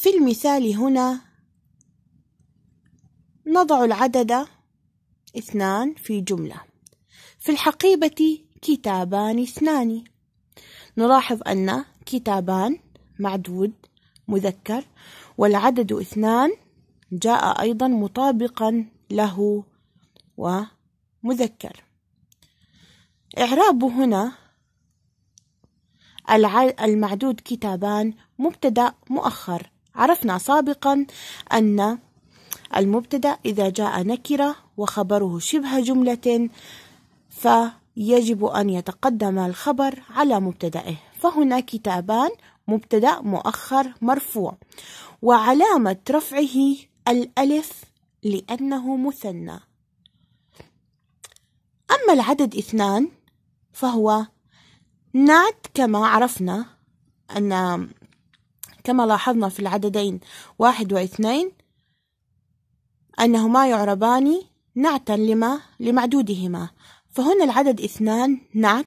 في المثال هنا نضع العدد اثنان في جملة في الحقيبة كتابان اثنان نلاحظ أن كتابان معدود مذكر والعدد اثنان جاء أيضا مطابقا له ومذكر إعراب هنا المعدود كتابان مبتدأ مؤخر عرفنا سابقا أن المبتدأ إذا جاء نكرة وخبره شبه جملة فيجب أن يتقدم الخبر على مبتدأه فهنا كتابان مبتدأ مؤخر مرفوع وعلامة رفعه الألف لأنه مثنى أما العدد اثنان فهو نعت كما عرفنا أن كما لاحظنا في العددين واحد واثنين أنهما يعربان نعتا لما لمعدودهما فهنا العدد اثنان نعت